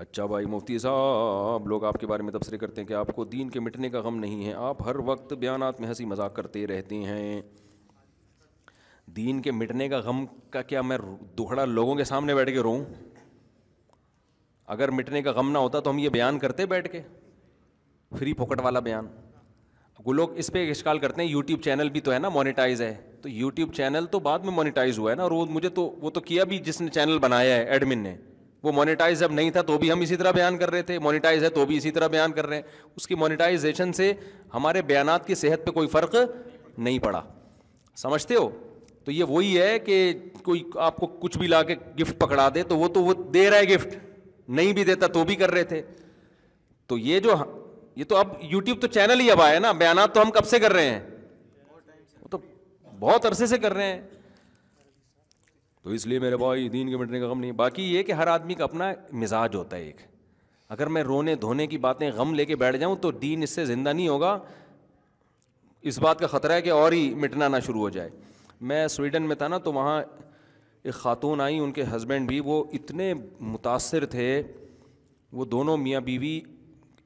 अच्छा भाई मुफ्ती साहब लोग आपके बारे में तबसरे करते हैं कि आपको दीन के मिटने का गम नहीं है आप हर वक्त बयान में हंसी मजाक करते रहते हैं दीन के मिटने का गम का क्या मैं दुखड़ा लोगों के सामने बैठ के रोऊं अगर मिटने का गम ना होता तो हम ये बयान करते बैठ के फ्री फोकट वाला बयान वो लोग इस पर इश्काल करते हैं यूट्यूब चैनल भी तो है ना मोनेटाइज है तो यूट्यूब चैनल तो बाद में मोनेटाइज हुआ है ना और वो मुझे तो वो तो किया भी जिसने चैनल बनाया है एडमिन ने वो मोनेटाइज जब नहीं था तो भी हम इसी तरह बयान कर रहे थे मोनेटाइज है तो भी इसी तरह बयान कर रहे हैं उसकी मोनेटाइजेशन से हमारे बयान की सेहत पर कोई फ़र्क नहीं पड़ा समझते हो तो ये वही है कि कोई आपको कुछ भी ला के गिफ्ट पकड़ा दे तो वो तो वो दे रहा है गिफ्ट नहीं भी देता तो भी कर रहे थे तो ये जो ये तो अब यूट्यूब तो चैनल ही अब आया ना बयान तो हम कब से कर रहे हैं वो तो बहुत अरसे से कर रहे हैं तो इसलिए मेरे भाई दीन के मिटने का गम नहीं बाकी ये कि हर आदमी का अपना मिजाज होता है एक अगर मैं रोने धोने की बातें गम लेके बैठ जाऊँ तो दीन इससे ज़िंदा नहीं होगा इस बात का ख़तरा है कि और ही मिटना ना शुरू हो जाए मैं स्वीडन में था ना तो वहाँ एक ख़ातून आई उनके हस्बैंड भी वो इतने मुतासर थे वो दोनों मियाँ बीवी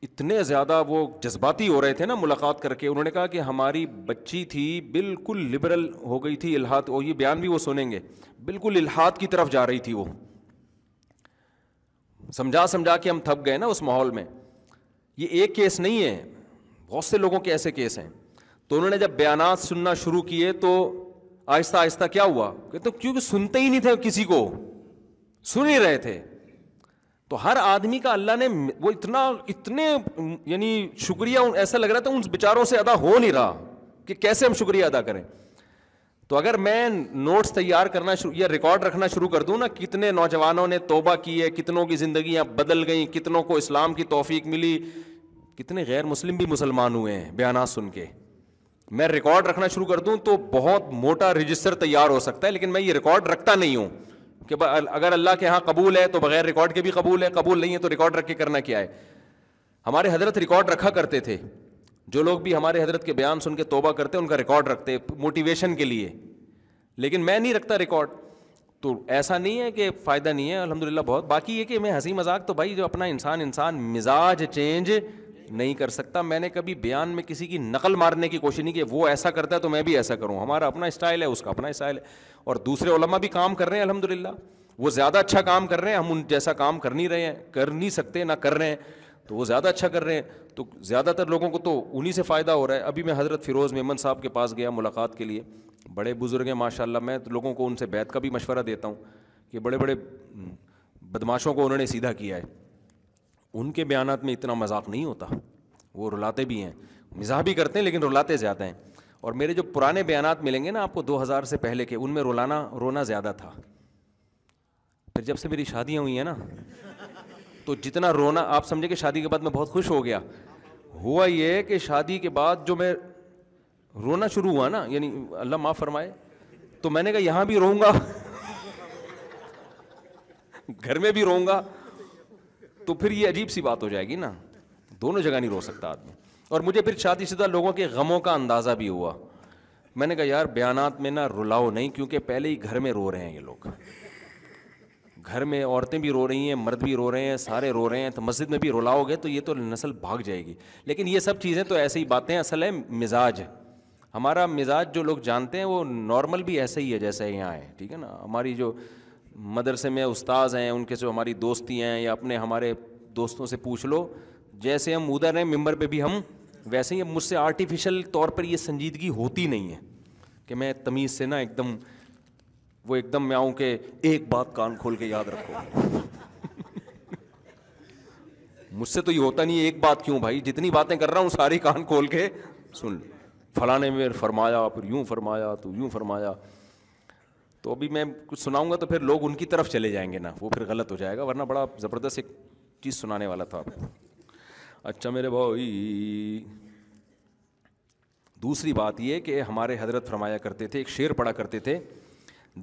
इतने ज़्यादा वो जज्बाती हो रहे थे ना मुलाकात करके उन्होंने कहा कि हमारी बच्ची थी बिल्कुल लिबरल हो गई थी इलाहात और ये बयान भी वो सुनेंगे बिल्कुल इलाहात की तरफ जा रही थी वो समझा समझा के हम थक गए ना उस माहौल में ये एक केस नहीं है बहुत से लोगों के ऐसे केस हैं तो उन्होंने जब बयान सुनना शुरू किए तो आहिस्ता आहिस्ता क्या हुआ कहते तो क्योंकि सुनते ही नहीं थे किसी को सुन ही रहे थे तो हर आदमी का अल्लाह ने वो इतना इतने यानी शुक्रिया ऐसा लग रहा था उन बेचारों से अदा हो नहीं रहा कि कैसे हम शुक्रिया अदा करें तो अगर मैं नोट्स तैयार करना शुरू या रिकॉर्ड रखना शुरू कर दूं ना कितने नौजवानों ने तोबा की है कितनों की ज़िंदगियां बदल गई कितनों को इस्लाम की तोफीक मिली कितने गैर मुस्लिम भी मुसलमान हुए हैं बयाना सुन के मैं रिकॉर्ड रखना शुरू कर दूं तो बहुत मोटा रजिस्टर तैयार हो सकता है लेकिन मैं ये रिकॉर्ड रखता नहीं हूँ कि अगर अल्लाह के यहाँ कबूल है तो बगैर रिकॉर्ड के भी कबूल है कबूल नहीं है तो रिकॉर्ड रख के करना क्या है हमारे हजरत रिकॉर्ड रखा करते थे जो लोग भी हमारे हजरत के बयान सुन के तोबा करते उनका रिकॉर्ड रखते मोटिवेशन के लिए लेकिन मैं नहीं रखता रिकॉर्ड तो ऐसा नहीं है कि फ़ायदा नहीं है अल्हम्दुलिल्लाह बहुत बाकी ये कि मैं हंसी मजाक तो भाई जो अपना इंसान इंसान मिजाज चेंज नहीं कर सकता मैंने कभी बयान में किसी की नकल मारने की कोशिश नहीं की वो ऐसा करता है तो मैं भी ऐसा करूँ हमारा अपना स्टाइल है उसका अपना स्टाइल है और दूसरे ओलमा भी काम कर रहे हैं अलहमदिल्ला वो ज़्यादा अच्छा काम कर रहे हैं हम उन जैसा काम कर नहीं रहे हैं कर नहीं सकते ना कर रहे हैं तो वो ज़्यादा अच्छा कर रहे हैं तो ज़्यादातर लोगों को तो उन्हीं से फ़ायदा हो रहा है अभी मैं हज़रत फ़िरोज़ मेमन साहब के पास गया मुलाकात के लिए बड़े बुज़ुर्ग हैं माशाल्लाह मैं तो लोगों को उनसे बैत का भी मशवरा देता हूँ कि बड़े बड़े हम्म, बदमाशों को उन्होंने सीधा किया है उनके बयान में इतना मजाक नहीं होता वो रुलाते भी हैं मिजा भी करते हैं लेकिन रुलाते ज़्यादा हैं और मेरे जो पुराने बयान मिलेंगे ना आपको 2000 से पहले के उनमें रुलाना रोना ज़्यादा था फिर जब से मेरी शादियाँ हुई हैं ना तो जितना रोना आप समझे कि शादी के बाद मैं बहुत खुश हो गया हुआ ये कि शादी के बाद जो मैं रोना शुरू हुआ ना यानी अल्लाह माफ़ फरमाए तो मैंने कहा यहाँ भी रोऊंगा घर में भी रोऊंगा तो फिर ये अजीब सी बात हो जाएगी ना दोनों जगह नहीं रो सकता आदमी और मुझे फिर शादीशुदा लोगों के गमों का अंदाज़ा भी हुआ मैंने कहा यार बयानात में ना रुलाओ नहीं क्योंकि पहले ही घर में रो रहे हैं ये लोग घर में औरतें भी रो रही हैं मर्द भी रो रहे हैं सारे रो रहे हैं तो मस्जिद में भी रुलाओगे तो ये तो नस्ल भाग जाएगी लेकिन ये सब चीज़ें तो ऐसे ही बातें असल है मिजाज हमारा मिजाज जो लोग जानते हैं वो नॉर्मल भी ऐसे ही है जैसे यहाँ है ठीक है ना हमारी जो मदरसे में उस्ताज़ हैं उनके से हमारी दोस्ती हैं या अपने हमारे दोस्तों से पूछ लो जैसे हम उधर हैं मेम्बर पर भी हम वैसे ही मुझसे आर्टिफिशल तौर पर यह संजीदगी होती नहीं है कि मैं तमीज़ से ना एकदम वो एकदम मैं आऊँ कि एक बात कान खोल के याद रखो मुझसे तो ये होता नहीं एक बात क्यों भाई जितनी बातें कर रहा हूँ सारी कान खोल के सुन लो फलाने में फरमाया फिर यूँ फरमाया तो यूँ फरमाया तो अभी मैं कुछ सुनाऊंगा तो फिर लोग उनकी तरफ चले जाएंगे ना वो फिर गलत हो जाएगा वरना बड़ा ज़बरदस्त एक चीज़ सुनाने वाला था अच्छा मेरे भाई दूसरी बात ये कि हमारे हजरत फरमाया करते थे एक शेर पड़ा करते थे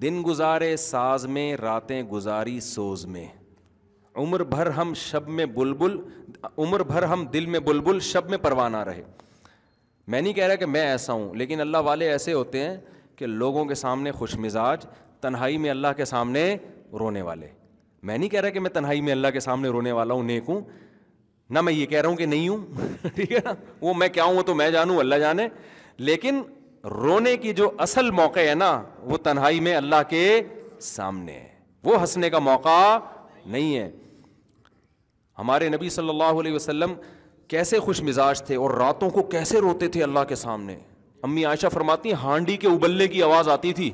दिन गुजारे साज में रातें गुजारी सोज में उम्र भर हम शब में बुलबुल उम्र भर हम दिल में बुलबुल शब में परवाना रहे मैं नहीं कह रहा कि मैं ऐसा हूँ लेकिन अल्लाह वाले ऐसे होते हैं कि लोगों के सामने खुश मिजाज तन्हाई में अल्लाह के सामने रोने वाले मैं नहीं कह रहा कि मैं तन्हाई में अल्लाह के सामने रोने वाला हूँ नेक हूँ ना मैं ये कह रहा हूँ कि नहीं हूँ ठीक है वो मैं क्या हूँ वो तो मैं जानूँ अल्लाह जाने लेकिन रोने की जो असल मौके है ना वो तन्हाई में अल्लाह के सामने है वो हंसने का मौका नहीं है हमारे नबी सल्लल्लाहु अलैहि वसल्लम कैसे खुश मिजाज थे और रातों को कैसे रोते थे अल्लाह के सामने अम्मी आयशा फरमाती हांडी के उबलने की आवाज़ आती थी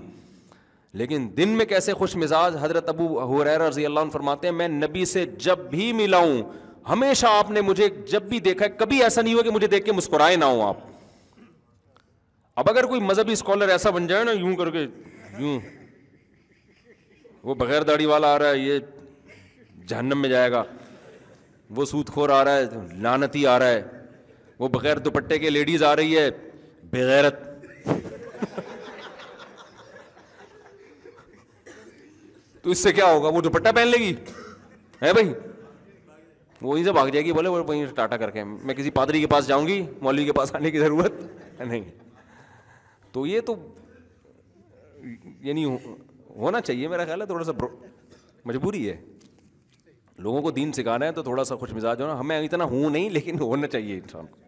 लेकिन दिन में कैसे खुश मिजाज हजरत अबू हुरैर रजी अल्लाह फरमाते हैं मैं नबी से जब भी मिला हूँ हमेशा आपने मुझे जब भी देखा है कभी ऐसा नहीं हुआ कि मुझे देख के मुस्कुराए ना हो आप अब अगर कोई मजहबी स्कॉलर ऐसा बन जाए ना यूं करके यूं वो बगैर दाढ़ी वाला आ रहा है ये जहन्नम में जाएगा वो सूदखोर आ रहा है लानती आ रहा है वो बगैर दुपट्टे के लेडीज़ आ रही है बेगैरत तो इससे क्या होगा वो दुपट्टा पहन लेगी है भाई वो वहीं से भाग जाएगी बोले वो वहीं टाटा करके मैं किसी पादरी के पास जाऊंगी मौलवी के पास आने की ज़रूरत नहीं तो ये तो यानी हो, होना चाहिए मेरा ख्याल है थोड़ा सा मजबूरी है लोगों को दीन सिखाना है तो थोड़ा सा खुश मिजाज होना हमें इतना हूँ नहीं लेकिन होना चाहिए इंसान को